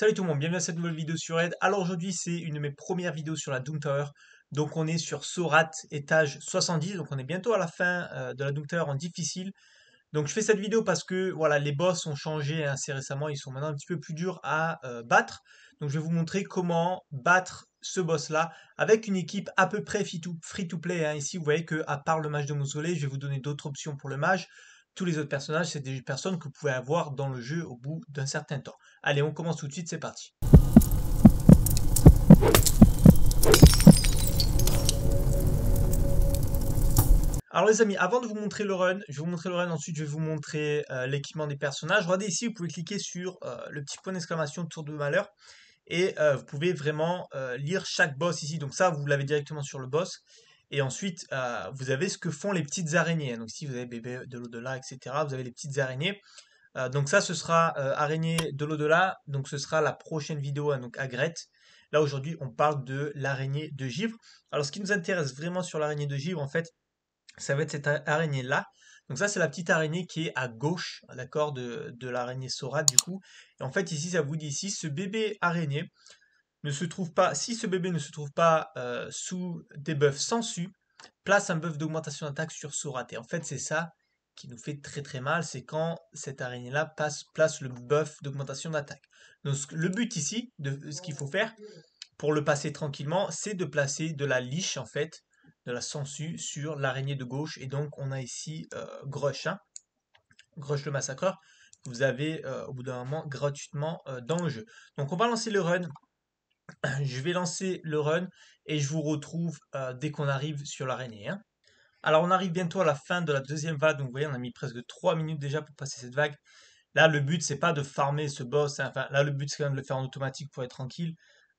Salut tout le monde, bienvenue à cette nouvelle vidéo sur Raid. Alors aujourd'hui c'est une de mes premières vidéos sur la Doom Tower. Donc on est sur Sorat étage 70, donc on est bientôt à la fin euh, de la Doom Tower en difficile. Donc je fais cette vidéo parce que voilà les boss ont changé assez récemment, ils sont maintenant un petit peu plus durs à euh, battre. Donc je vais vous montrer comment battre ce boss là avec une équipe à peu près free to, play. Hein. Ici vous voyez que à part le mage de mausolée, je vais vous donner d'autres options pour le mage tous les autres personnages, c'est des personnes que vous pouvez avoir dans le jeu au bout d'un certain temps. Allez, on commence tout de suite, c'est parti. Alors les amis, avant de vous montrer le run, je vais vous montrer le run, ensuite je vais vous montrer euh, l'équipement des personnages. Regardez ici, vous pouvez cliquer sur euh, le petit point d'exclamation tour de malheur et euh, vous pouvez vraiment lire chaque boss ici. Donc ça, vous l'avez directement sur le boss. Et ensuite, euh, vous avez ce que font les petites araignées. Donc si vous avez bébé de l'au-delà, etc., vous avez les petites araignées. Euh, donc ça, ce sera euh, araignée de l'au-delà. Donc ce sera la prochaine vidéo hein, donc à Grette. Là, aujourd'hui, on parle de l'araignée de givre. Alors ce qui nous intéresse vraiment sur l'araignée de givre, en fait, ça va être cette araignée-là. Donc ça, c'est la petite araignée qui est à gauche, d'accord, de, de l'araignée saurade, du coup. Et en fait, ici, ça vous dit ici, ce bébé araignée, ne se trouve pas, si ce bébé ne se trouve pas euh, sous des sans su, place un buff d'augmentation d'attaque sur ce En fait, c'est ça qui nous fait très très mal, c'est quand cette araignée-là passe, place le buff d'augmentation d'attaque. Donc le but ici, de ce qu'il faut faire pour le passer tranquillement, c'est de placer de la liche en fait, de la sangsue sur l'araignée de gauche. Et donc on a ici euh, Grush, hein. Grush le massacreur, vous avez euh, au bout d'un moment gratuitement dans le jeu. Donc on va lancer le run je vais lancer le run et je vous retrouve euh, dès qu'on arrive sur l'araignée. Hein. Alors on arrive bientôt à la fin de la deuxième vague, donc vous voyez on a mis presque 3 minutes déjà pour passer cette vague. Là le but c'est pas de farmer ce boss, hein, enfin là le but c'est quand même de le faire en automatique pour être tranquille.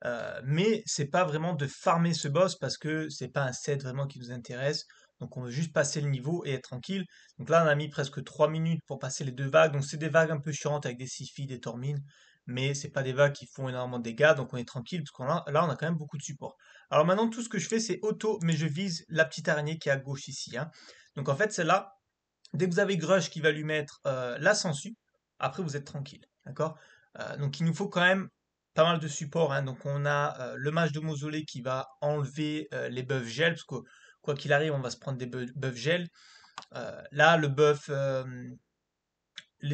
Euh, mais c'est pas vraiment de farmer ce boss parce que c'est pas un set vraiment qui nous intéresse. Donc on veut juste passer le niveau et être tranquille. Donc là on a mis presque 3 minutes pour passer les deux vagues. Donc c'est des vagues un peu chiantes avec des sifis, des tormines mais c'est pas des vagues qui font énormément de dégâts, donc on est tranquille, parce qu'on là, on a quand même beaucoup de support. Alors maintenant, tout ce que je fais, c'est auto, mais je vise la petite araignée qui est à gauche ici. Hein. Donc en fait, celle-là, dès que vous avez Grush qui va lui mettre euh, la sangsue, après vous êtes tranquille, d'accord euh, Donc il nous faut quand même pas mal de support, hein. donc on a euh, le mage de mausolée qui va enlever les buffs gel, parce que quoi qu'il arrive, on va se prendre des buffs gel. là, le buff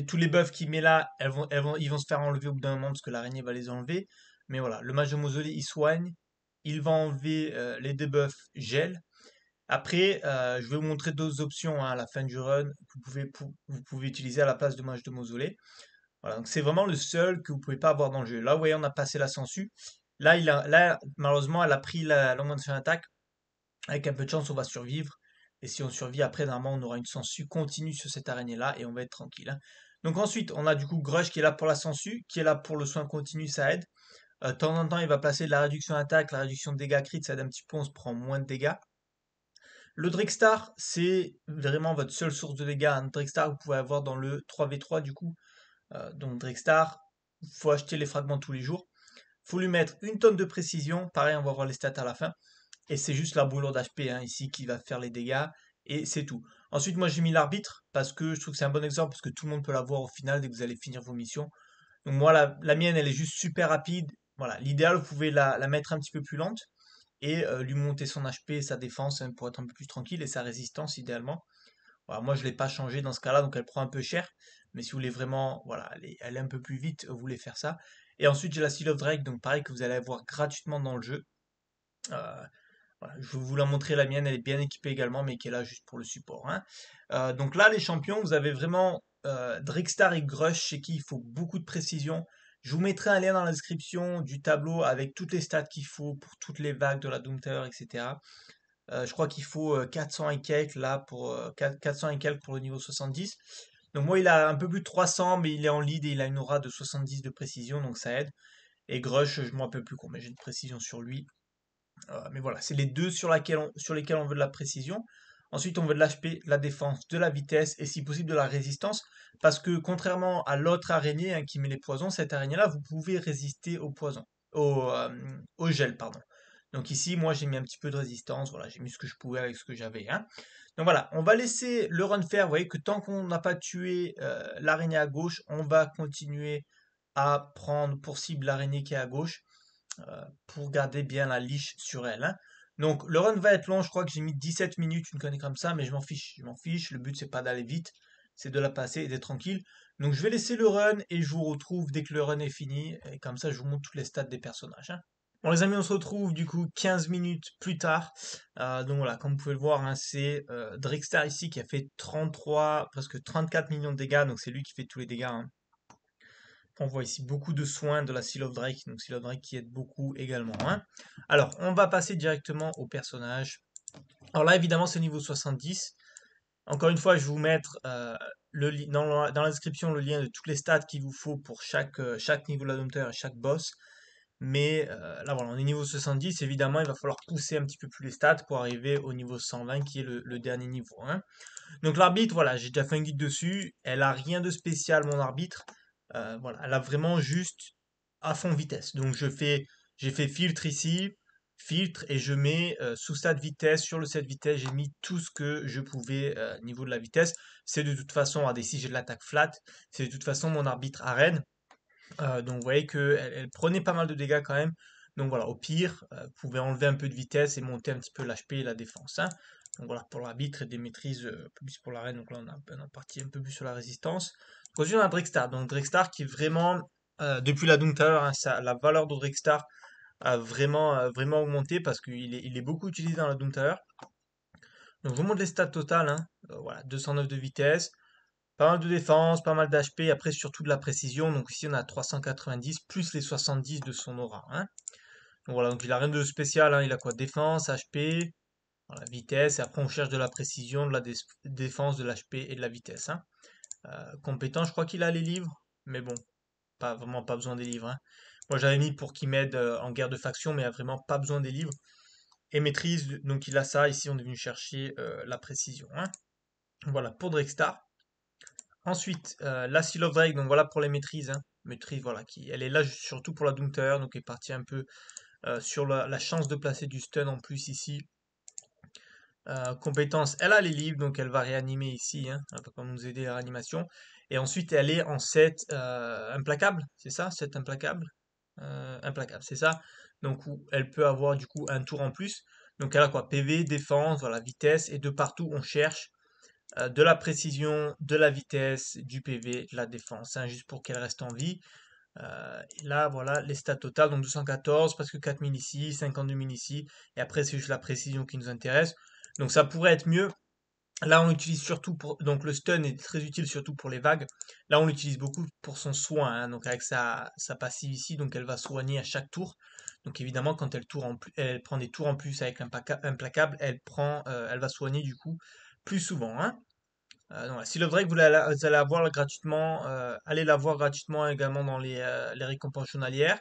tous les buffs qu'il met là, vont, ils vont se faire enlever au bout d'un moment parce que l'araignée va les enlever. Mais voilà, le mage de mausolée, il soigne. Il va enlever euh, les les debuffs gel. Après, euh, je vais vous montrer d'autres options à hein, la fin du run que vous pouvez, utiliser à la place de mage de mausolée. Voilà, c'est vraiment le seul que vous ne pouvez pas avoir dans le jeu. Là, vous voyez, on a passé la sangsue. Là, il a, malheureusement, elle a pris son attaque. Avec un peu de chance, on va survivre. Et si on survit après, normalement, on aura une sangsue continue sur cette araignée-là et on va être tranquille. Hein. Donc ensuite, on a du coup Grush qui est là pour la sangsue, qui est là pour le soin continu, ça aide. Euh, de temps en temps, il va placer de la réduction d'attaque, la réduction de dégâts crit, ça aide un petit peu, on se prend moins de dégâts. Le Star c'est vraiment votre seule source de dégâts. Un star vous pouvez avoir dans le 3v3 du coup. Euh, donc Drickstar, il faut acheter les fragments tous les jours. faut lui mettre une tonne de précision. Pareil, on va voir les stats à la fin. Et c'est juste la boulot d'HP hein, ici qui va faire les dégâts. Et c'est tout. Ensuite, moi j'ai mis l'arbitre parce que je trouve que c'est un bon exemple parce que tout le monde peut la voir au final dès que vous allez finir vos missions. Donc moi, la, mienne, elle est juste super rapide. Voilà, l'idéal, vous pouvez la, mettre un petit peu plus lente et euh, lui monter son HP et sa défense hein, pour être un peu plus tranquille et sa résistance idéalement. Voilà, moi je ne l'ai pas changé dans ce cas-là, donc elle prend un peu cher. Mais si vous voulez vraiment, voilà, elle un peu plus vite, vous voulez faire ça. Et ensuite j'ai la Seal of Drake, donc pareil que vous allez avoir gratuitement dans le jeu. Euh, je vais vous la montrer, la mienne, elle est bien équipée également, mais qui est là juste pour le support. Hein. Euh, donc là, les champions, vous avez vraiment euh, et Grush, chez qui il faut beaucoup de précision. Je vous mettrai un lien dans la description du tableau avec toutes les stats qu'il faut pour toutes les vagues de la Doom Tower, etc. Euh, je crois qu'il faut 400 euh, et quelques là pour 400 et pour le niveau 70. Donc moi il a un peu plus de 300 mais il est en lead et il a une aura de 70 de précision donc ça aide. Et Grush je ne m'en rappelle plus combien j'ai de précision sur lui. Euh, mais voilà, c'est les deux sur, on, lesquels on veut de la précision. Ensuite, on veut de l'HP, la défense, de la vitesse et si possible de la résistance. Parce que contrairement à l'autre araignée hein, qui met les poisons, cette araignée-là, vous pouvez résister au poison, au, euh, gel. pardon. Donc ici, moi, j'ai mis un petit peu de résistance. Voilà, j'ai mis ce que je pouvais avec ce que j'avais. Hein. Donc voilà, on va laisser le run faire. Vous voyez que tant qu'on n'a pas tué euh, l'araignée à gauche, on va continuer à prendre pour cible l'araignée qui est à gauche. Euh, pour garder bien la liche sur elle. Hein. Donc le run va être long, je crois que j'ai mis 17 minutes, une connais comme ça, mais je m'en fiche, je m'en fiche, le but c'est pas d'aller vite, c'est de la passer et d'être tranquille. Donc je vais laisser le run et je vous retrouve dès que le run est fini, et comme ça je vous montre tous les stats des personnages. Hein. Bon les amis, on se retrouve du coup 15 minutes plus tard. Euh, donc voilà, comme vous pouvez le voir, hein, c'est euh, ici qui a fait 33, presque 34 millions de dégâts, donc c'est lui qui fait tous les dégâts. On voit ici beaucoup de soins de la of Drake. donc Drake qui aide beaucoup également. Hein. Alors, on va passer directement au personnage. Alors là, évidemment, c'est niveau 70. Encore une fois, je vais vous mettre euh, le, dans, la, description le lien de toutes les stats qu'il vous faut pour chaque, euh, chaque niveau de l'adopteur et chaque boss. Mais euh, là, voilà, on est niveau 70. Évidemment, il va falloir pousser un petit peu plus les stats pour arriver au niveau 120, qui est le, dernier niveau. Hein. Donc l'arbitre, voilà, j'ai déjà fait un guide dessus. Elle a rien de spécial, mon arbitre. Euh, elle voilà, a vraiment juste à fond vitesse. Donc je fais, j'ai fait filtre ici, filtre et je mets euh, sous cette vitesse, sur le set vitesse, j'ai mis tout ce que je pouvais euh, au niveau de la vitesse. C'est de toute façon, à ah, si j'ai de l'attaque flat, c'est de toute façon mon arbitre à Rennes. donc vous voyez qu'elle elle prenait pas mal de dégâts quand même. Donc voilà, au pire, vous pouvez enlever un peu de vitesse et monter un petit peu l'HP et la défense. Hein. Donc voilà pour l'arbitre et des maîtrises euh, plus pour la reine. Donc là on a, on parti un peu plus sur la résistance. Ensuite on a Drekstar. Donc Drekstar qui est vraiment, euh, depuis la Doom Tower, hein, la valeur de Drekstar a vraiment, euh, vraiment augmenté parce qu'il est, il est, beaucoup utilisé dans la Doom Tower. Donc je vous montre les stats totales. Hein. voilà, 209 de vitesse, pas mal de défense, pas mal d'HP, après surtout de la précision. Donc ici on a 390 plus les 70 de son aura. Hein. Donc voilà, donc il a rien de spécial, il a quoi Défense, HP, la vitesse, et après on cherche de la précision, de la défense, de l'HP et de la vitesse. Hein. Euh, compétent, je crois qu'il a les livres, mais bon, pas vraiment pas besoin des livres. Hein. Moi j'avais mis pour qu'il m'aide euh, en guerre de faction, mais a vraiment pas besoin des livres. Et maîtrise, donc il a ça, ici on est venu chercher euh, la précision. Hein. Voilà pour Star. Ensuite, la Seal of Drake, donc voilà pour les maîtrises. Maîtrise, voilà, qui, elle est là surtout pour la Doom Tower, donc elle est partie un peu sur la, la, chance de placer du stun en plus ici euh, compétence, elle a les livres, donc elle va réanimer ici, hein, va nous aider à la réanimation. Et ensuite, elle est en 7 euh, implacable, c'est ça 7 implacable euh, Implacable, c'est ça. Donc, elle peut avoir du coup un tour en plus. Donc, elle a quoi PV, défense, voilà, vitesse, et de partout, on cherche de la précision, de la vitesse, du PV, de la défense, hein, juste pour qu'elle reste en vie. là, voilà les stats totales. Donc 214 parce que 4000 ici, 52 000 ici. Et après, c'est juste la précision qui nous intéresse. Donc ça pourrait être mieux. Là, on l'utilise surtout pour. Donc, le stun est très utile surtout pour les vagues. Là, on l'utilise beaucoup pour son soin. Hein. donc, avec sa, passive ici, donc elle va soigner à chaque tour. Donc, évidemment, quand elle, en plus, elle prend des tours en plus avec implacable, elle, euh, elle va soigner du coup plus souvent. Hein. Euh, si le Drake, vous, allez l'avoir gratuitement. Euh, allez l'avoir gratuitement également dans les, les récompenses journalières.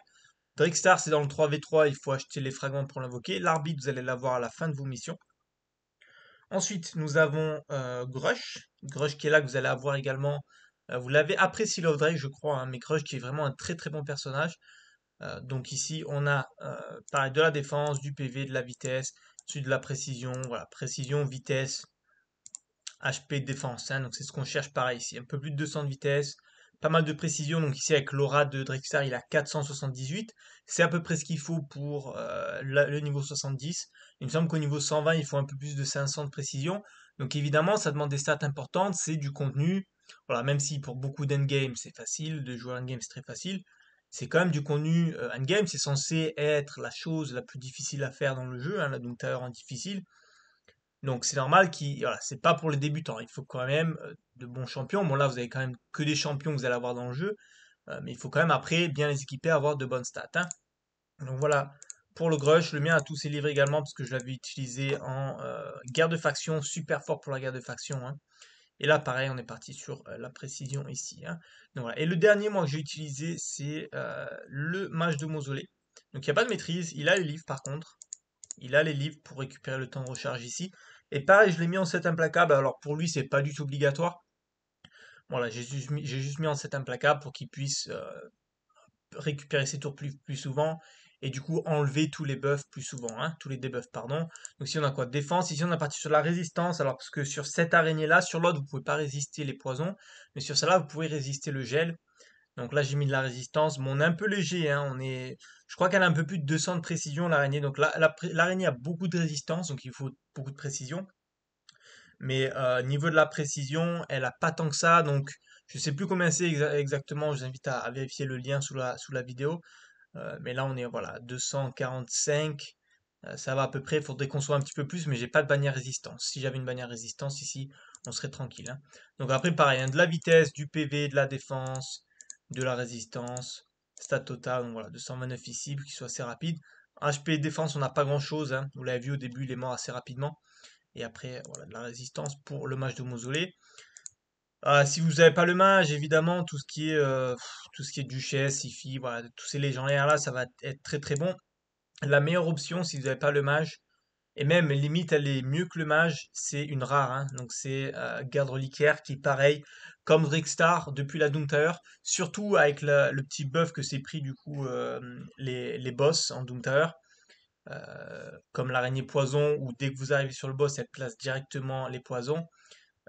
Drake Star, c'est dans le 3v3, il faut acheter les fragments pour l'invoquer. L'arbitre, vous allez l'avoir à la fin de vos missions. Ensuite, nous avons euh, Grush. Grush qui est là, que vous allez avoir également. Euh, vous l'avez après Seal of Drake, je crois, hein, mais Grush qui est vraiment un très très bon personnage. Euh, donc ici, on a pareil, de la défense, du PV, de la vitesse, de la précision. Voilà, précision, vitesse, HP, défense. Hein, donc c'est ce qu'on cherche pareil ici. Un peu plus de 200 de vitesse, pas mal de précision. Donc ici avec l'aura de Drexar il a 478. C'est à peu près ce qu'il faut pour euh, le niveau 70. Il me semble qu'au niveau 120, il faut un peu plus de 500 de précision. Donc évidemment, ça demande des stats importantes, c'est du contenu. Voilà, même si pour beaucoup d'endgame, c'est facile, de jouer game c'est très facile. C'est quand même du contenu euh, endgame, c'est censé être la chose la plus difficile à faire dans le jeu, hein. donc tout en difficile. Donc c'est normal qu'il voilà, c'est pas pour les débutants, il faut quand même euh, de bons champions. Bon là vous avez quand même que des champions que vous allez avoir dans le jeu, euh, mais il faut quand même après bien les équiper, avoir de bonnes stats. Hein. Donc voilà pour le Grush, le mien a tous ses livres également parce que je l'avais utilisé en euh, guerre de faction, super fort pour la guerre de faction. Hein. Et là pareil on est parti sur la précision ici. Hein. Et le dernier moi que j'ai utilisé c'est le mage de mausolée. Donc il n'y a pas de maîtrise, il a les livres par contre. Il a les livres pour récupérer le temps de recharge ici. Et pareil, je l'ai mis en 7 implacable. Alors pour lui, c'est pas du tout obligatoire. Voilà, j'ai juste, mis en 7 implacable pour qu'il puisse euh, récupérer ses tours plus, souvent. Et du coup, enlever tous les buffs plus souvent, hein, tous les debuffs, pardon. Donc, si on a quoi Défense. Ici, on a parti sur la résistance. Alors, parce que sur cette araignée-là, sur l'autre, vous pouvez pas résister les poisons. Mais sur celle-là, vous pouvez résister le gel donc là, j'ai mis de la résistance. on est un peu léger, hein. on est... je crois qu'elle a un peu plus de 200 de précision, l'araignée. Donc l'araignée a beaucoup de résistance, donc il faut beaucoup de précision. Mais euh, niveau de la précision, elle n'a pas tant que ça. Donc je ne sais plus combien c'est exactement. Je vous invite à, vérifier le lien sous la, sous la vidéo. Euh, mais là, on est voilà 245. Euh, ça va à peu près. Il faudrait qu'on soit un petit peu plus, mais j'ai pas de bannière résistance. Si j'avais une bannière résistance ici, on serait tranquille. Hein. Donc après, pareil, hein, de la vitesse, du PV, de la défense, de la résistance, stat total, donc voilà, 229 ici, qui soit assez rapide. HP défense, on n'a pas grand chose, hein. vous l'avez vu au début, il est mort assez rapidement. Et après, voilà, de la résistance pour le mage de mausolée. Euh, si vous n'avez pas le mage, évidemment, tout ce qui est, euh, tout ce qui est duchesse, ifi, voilà, tous ces légendaires là, ça va être très très bon. La meilleure option, si vous n'avez pas le mage, et même limite, elle est mieux que le mage, c'est une rare. Hein. Donc c'est euh, garde reliquaire qui, pareil, comme Rickstar depuis la Doom Tower, surtout avec le petit buff que s'est pris du coup euh, les, boss en Doom Tower, euh, comme l'araignée poison, où dès que vous arrivez sur le boss, elle place directement les poisons.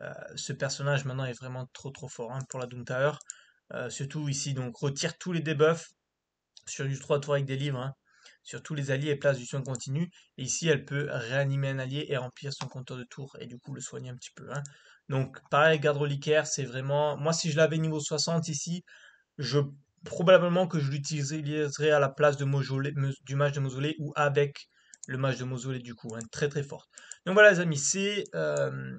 Euh, ce personnage maintenant est vraiment trop trop fort hein, pour la Doom Tower. surtout ici, donc retire tous les debuffs sur du 3 tours avec des livres. Hein sur tous les alliés et place du soin continu. Et ici, elle peut réanimer un allié et remplir son compteur de tour et du coup le soigner un petit peu. Hein. Donc, pareil, garde reliquaire, c'est vraiment. Moi, si je l'avais niveau 60 ici, je probablement que je l'utiliserais à la place de du match de Mausolée ou avec le match de Mausolée du coup. Hein. Très très forte. Donc voilà, les amis, c'est. Euh,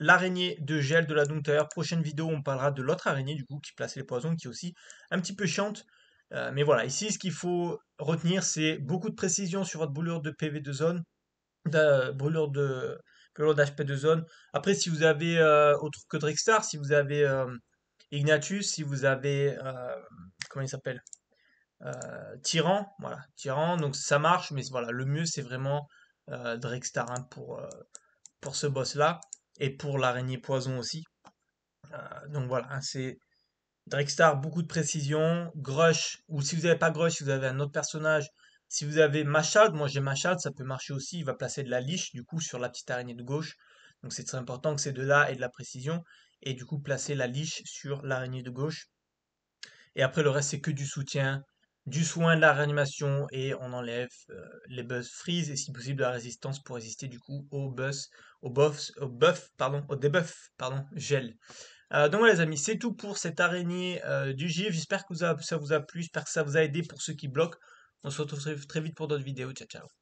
l'araignée de gel de la dompteur Prochaine vidéo, on parlera de l'autre araignée, du coup, qui place les poisons, qui est aussi un petit peu chiante. Euh, mais voilà, ici, ce qu'il faut retenir, c'est beaucoup de précision sur votre brûlure de PV de zone, de, brûlure de d'HP de zone. Après, si vous avez euh, autre que Drickstar, si vous avez euh, Ignatus, si vous avez comment il s'appelle Tyran, voilà, Tyran. Donc ça marche, mais voilà, le mieux c'est vraiment euh, hein, pour pour ce boss là et pour l'araignée poison aussi. donc voilà, hein, c'est Star, beaucoup de précision. Grush, ou si vous n'avez pas Grush, si vous avez un autre personnage. Si vous avez Machad, moi j'ai Machad, ça peut marcher aussi. Il va placer de la liche, du coup, sur la petite araignée de gauche. Donc c'est très important que c'est de là et de la précision. Et du coup, placer la liche sur l'araignée de gauche. Et après, le reste, c'est que du soutien, du soin, de la réanimation. Et on enlève euh, les buffs freeze et si possible de la résistance pour résister du coup aux buzz, aux buffs, aux buffs, pardon, aux debuffs, pardon, gel. Euh, donc voilà les amis, c'est tout pour cette araignée euh, du GIF. J'espère que ça vous a plu, j'espère que ça vous a aidé pour ceux qui bloquent. On se retrouve très vite pour d'autres vidéos. Ciao, ciao.